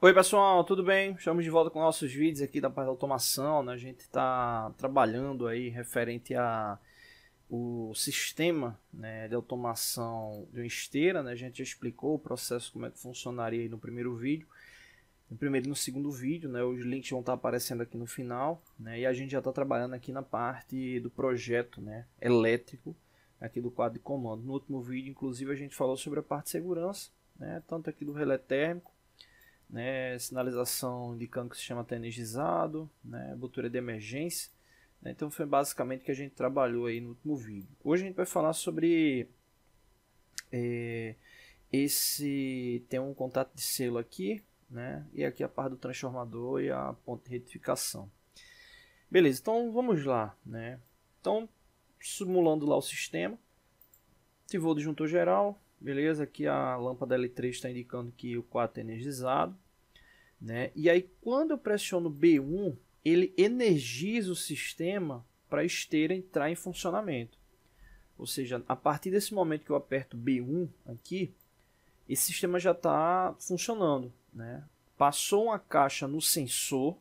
Oi pessoal, tudo bem? Estamos de volta com nossos vídeos aqui da parte da automação. Né? A gente está trabalhando aí referente a o sistema né, de automação de uma esteira. Né? A gente já explicou o processo como é que funcionaria no primeiro vídeo. No primeiro e no segundo vídeo, né? Os links vão estar aparecendo aqui no final. Né? E a gente já está trabalhando aqui na parte do projeto né, elétrico aqui do quadro de comando. No último vídeo, inclusive, a gente falou sobre a parte de segurança, né? tanto aqui do relé térmico né, sinalização indicando que o sistema está energizado, né, de emergência. Né, então foi basicamente o que a gente trabalhou aí no último vídeo. Hoje a gente vai falar sobre é, esse tem um contato de selo aqui, né, e aqui a parte do transformador e a ponte de retificação. Beleza, então vamos lá, né? Então simulando lá o sistema, ativou o disjuntor geral, Beleza? Aqui a lâmpada L3 está indicando que o 4 é tá energizado. Né? E aí, quando eu pressiono B1, ele energiza o sistema para a esteira entrar em funcionamento. Ou seja, a partir desse momento que eu aperto B1 aqui, esse sistema já está funcionando. Né? Passou uma caixa no sensor,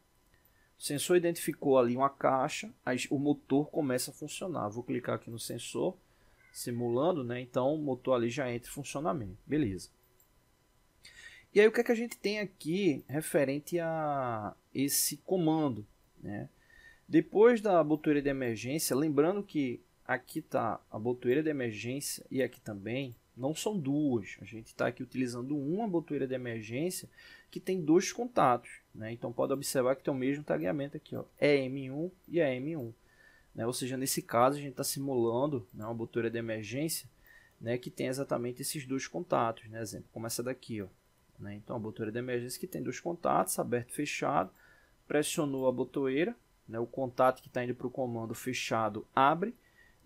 o sensor identificou ali uma caixa, o motor começa a funcionar. Vou clicar aqui no sensor simulando, né? Então o motor ali já entra em funcionamento, beleza. E aí o que é que a gente tem aqui referente a esse comando, né? Depois da botoeira de emergência, lembrando que aqui está a botoeira de emergência e aqui também, não são duas. A gente está aqui utilizando uma botoeira de emergência que tem dois contatos. Né? Então pode observar que tem o mesmo tagueamento aqui, ó, EM1 e AM1. Né? Ou seja, nesse caso, a gente está simulando né, uma botura de emergência né, que tem exatamente esses dois contatos. Né? Exemplo, como essa daqui. Ó, né? Então, a botura de emergência que tem dois contatos, aberto e fechado, pressionou a botoeira, né, o contato que está indo para o comando fechado abre,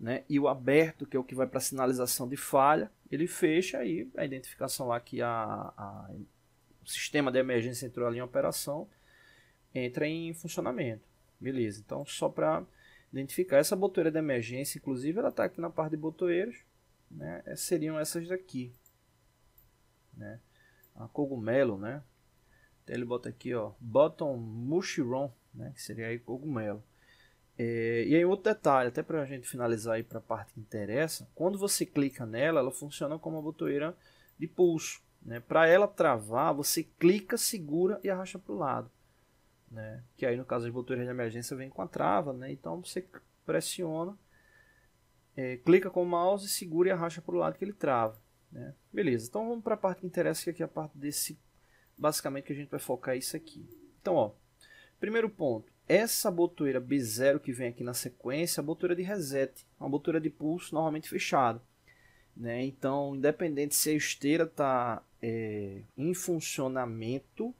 né, e o aberto, que é o que vai para a sinalização de falha, ele fecha e a identificação lá que a, a, o sistema de emergência entrou ali em operação entra em funcionamento. Beleza, então só para identificar. Essa botoeira de emergência, inclusive, ela está aqui na parte de botoeiros. Né? É, seriam essas daqui. Né? A cogumelo, né? Então ele bota aqui, ó, bottom mushroom, né? Que seria aí cogumelo. É, e aí outro detalhe, até para a gente finalizar aí para a parte que interessa, quando você clica nela, ela funciona como uma botoeira de pulso. Né? Para ela travar, você clica, segura e arrasta para o lado né? Que aí no caso das botões de emergência vem com a trava, né? Então você pressiona, é, clica com o mouse, segura e arrasta para o lado que ele trava, né? Beleza. Então vamos para a parte que interessa, que aqui é a parte desse, basicamente que a gente vai focar isso aqui. Então, ó, primeiro ponto, essa botoeira B0 que vem aqui na sequência, é a botoeira de reset, uma botoeira de pulso normalmente fechada. Né? Então, independente se a esteira está é, em funcionamento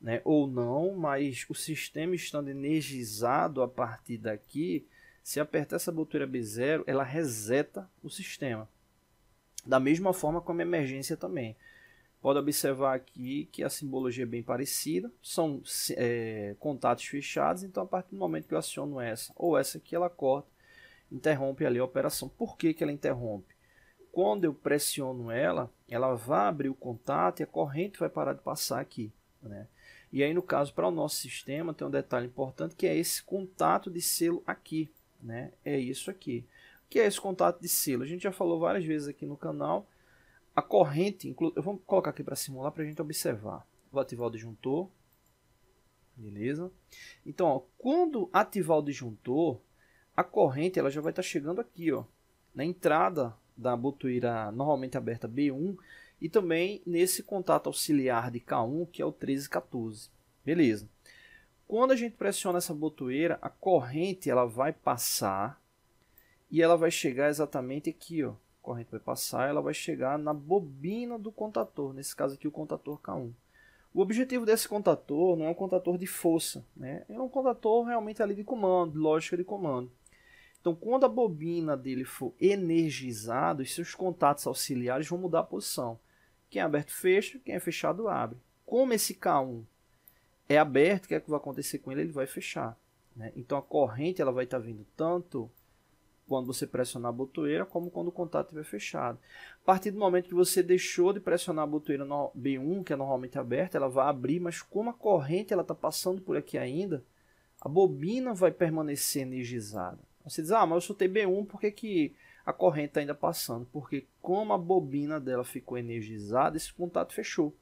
né, ou não, mas o sistema estando energizado a partir daqui, se apertar essa boleira B0, ela reseta o sistema. Da mesma forma como a emergência também. Pode observar aqui que a simbologia é bem parecida, são é, contatos fechados, então a partir do momento que eu aciono essa ou essa aqui, ela corta, interrompe ali a operação. Por que, que ela interrompe? Quando eu pressiono ela, ela vai abrir o contato e a corrente vai parar de passar aqui. Né? E aí, no caso, para o nosso sistema, tem um detalhe importante que é esse contato de selo aqui. Né? É isso aqui. O que é esse contato de selo? A gente já falou várias vezes aqui no canal. A corrente, inclu... eu vou colocar aqui para simular para a gente observar. Vou ativar o disjuntor. Beleza? Então, ó, quando ativar o disjuntor, a corrente ela já vai estar tá chegando aqui, ó, na entrada da botoeira normalmente aberta B1, e também nesse contato auxiliar de K1, que é o 1314. Beleza. Quando a gente pressiona essa botoeira, a corrente ela vai passar e ela vai chegar exatamente aqui, ó. A corrente vai passar, ela vai chegar na bobina do contator, nesse caso aqui o contator K1. O objetivo desse contator não é um contator de força, né? É um contator realmente ali de comando, de lógica de comando. Então, quando a bobina dele for energizada, os seus contatos auxiliares vão mudar a posição. Quem é aberto, fecha. Quem é fechado, abre. Como esse K1 é aberto, o que, é que vai acontecer com ele? Ele vai fechar. Né? Então a corrente ela vai estar tá vindo tanto quando você pressionar a botoeira, como quando o contato estiver fechado. A partir do momento que você deixou de pressionar a botoeira no B1, que é normalmente aberta, ela vai abrir, mas como a corrente ela está passando por aqui ainda, a bobina vai permanecer energizada. Você diz, ah, mas eu soltei B1, por que, que a corrente ainda passando, porque como a bobina dela ficou energizada, esse contato fechou.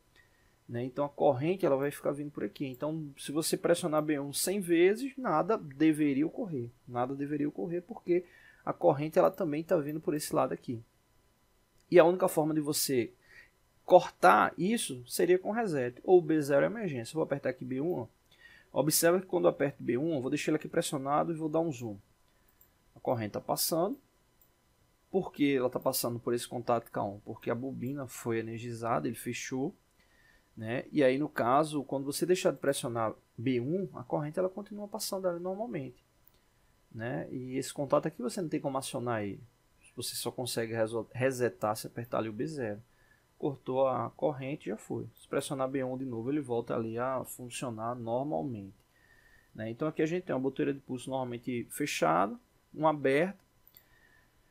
Né? Então a corrente ela vai ficar vindo por aqui. Então, se você pressionar B1 100 vezes, nada deveria ocorrer. Nada deveria ocorrer porque a corrente ela também está vindo por esse lado aqui. E a única forma de você cortar isso seria com reset ou B0 é emergência. Eu vou apertar aqui B1. Ó. Observa que quando eu aperto B1, eu vou deixar ele aqui pressionado e vou dar um zoom. A corrente está passando por que ela está passando por esse contato K1? Porque a bobina foi energizada, ele fechou, né? E aí, no caso, quando você deixar de pressionar B1, a corrente ela continua passando ali normalmente, né? E esse contato aqui você não tem como acionar ele. Você só consegue resetar se apertar ali o B0. Cortou a corrente, e já foi. Se pressionar B1 de novo, ele volta ali a funcionar normalmente. Né? Então aqui a gente tem uma boteira de pulso normalmente fechada, uma aberta,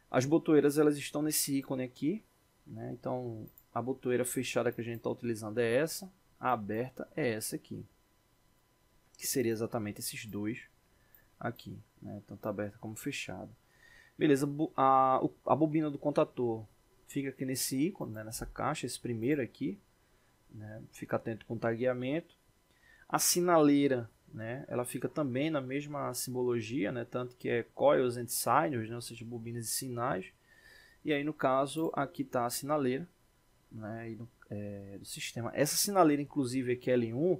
as botoeiras elas estão nesse ícone aqui, né? Então a botoeira fechada que a gente está utilizando é essa, a aberta é essa aqui, que seria exatamente esses dois aqui, né? tanto aberta como fechada. Beleza, a, a bobina do contator fica aqui nesse ícone, né? nessa caixa, esse primeiro aqui, né? fica atento com o tagueamento. A sinaleira né? Ela fica também na mesma simbologia, né? Tanto que é coils and signals, né? ou seja, bobinas e sinais. E aí, no caso, aqui está a sinaleira né? do, é, do, sistema. Essa sinaleira, inclusive, aqui L1,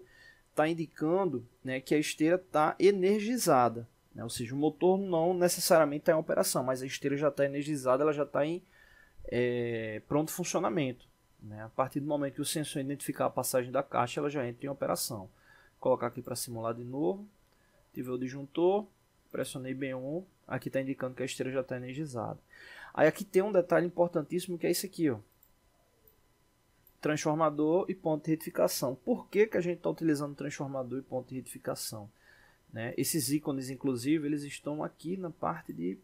está indicando né, que a esteira está energizada. Né? Ou seja, o motor não necessariamente está em operação, mas a esteira já está energizada, ela já está em é, pronto funcionamento. Né? A partir do momento que o sensor identificar a passagem da caixa, ela já entra em operação colocar aqui para simular de novo. Tive o disjuntor, pressionei B1, aqui está indicando que a esteira já está energizada. Aí aqui tem um detalhe importantíssimo que é esse aqui, ó. Transformador e ponto de retificação. Por que, que a gente está utilizando transformador e ponto de retificação? Né? Esses ícones, inclusive, eles estão aqui na parte de,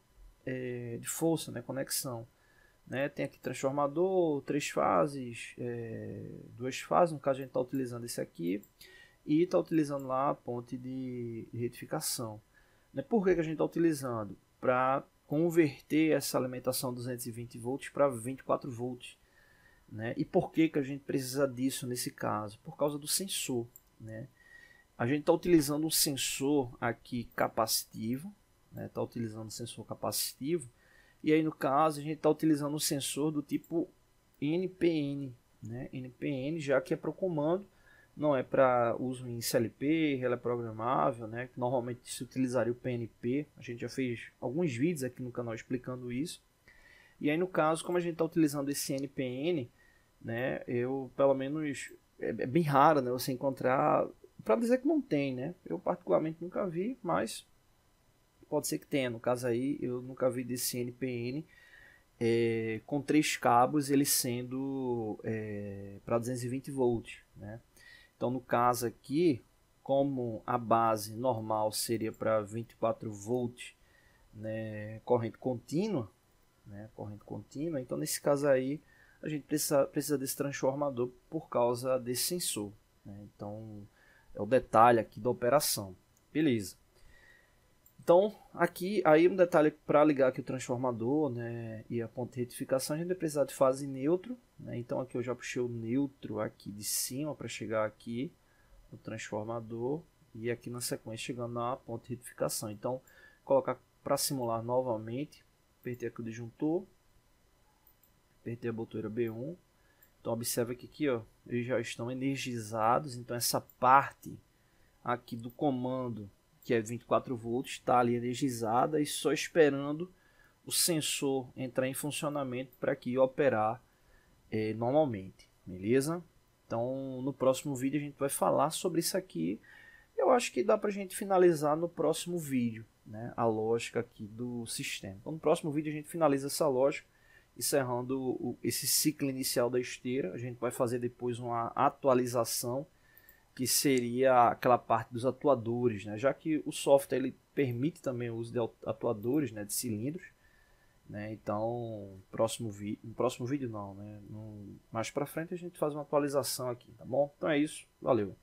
é, de força, né? conexão. Né? Tem aqui transformador, três fases, é, duas fases, no caso a gente está utilizando esse aqui e está utilizando lá a ponte de retificação. Né? Por que, que a gente está utilizando? Para converter essa alimentação 220 volts para 24 volts. Né? E por que, que a gente precisa disso nesse caso? Por causa do sensor. Né? A gente está utilizando um sensor aqui capacitivo, está né? Tá utilizando um sensor capacitivo, e aí no caso a gente está utilizando um sensor do tipo NPN, né? NPN já que é para o comando não é para uso em CLP, ela é programável, né? Normalmente se utilizaria o PNP. A gente já fez alguns vídeos aqui no canal explicando isso. E aí no caso, como a gente está utilizando esse NPN, né? Eu pelo menos é, é, bem raro, né? Você encontrar para dizer que não tem, né? Eu particularmente nunca vi, mas pode ser que tenha. No caso aí, eu nunca vi desse NPN. É, com três cabos ele sendo é, para 220 volts, né? Então, no caso aqui, como a base normal seria para 24 volts, né, corrente contínua, né, corrente contínua, então nesse caso aí a gente precisa, precisa desse transformador por causa desse sensor. Né? Então, é o detalhe aqui da operação. Beleza. Então, aqui, aí um detalhe para ligar aqui o transformador né, e a ponte de retificação, a gente vai precisar de fase neutro. Né? Então, aqui eu já puxei o neutro aqui de cima para chegar aqui no transformador e aqui na sequência chegando na ponte de retificação. Então, colocar para simular novamente, apertei aqui o disjuntor, apertei a botoeira B1. Então, observa que aqui ó, eles já estão energizados, então essa parte aqui do comando que é 24 volts, está ali energizada e só esperando o sensor entrar em funcionamento para que operar é, normalmente, beleza? Então, no próximo vídeo a gente vai falar sobre isso aqui. Eu acho que dá para a gente finalizar no próximo vídeo, né? A lógica aqui do sistema. Então, no próximo vídeo a gente finaliza essa lógica, encerrando o, esse ciclo inicial da esteira. A gente vai fazer depois uma atualização que seria aquela parte dos atuadores, né? já que o software ele permite também o uso de atuadores, né? de cilindros, né? então próximo vídeo, próximo vídeo não, né? No, mais para frente a gente faz uma atualização aqui, tá bom? Então é isso, valeu.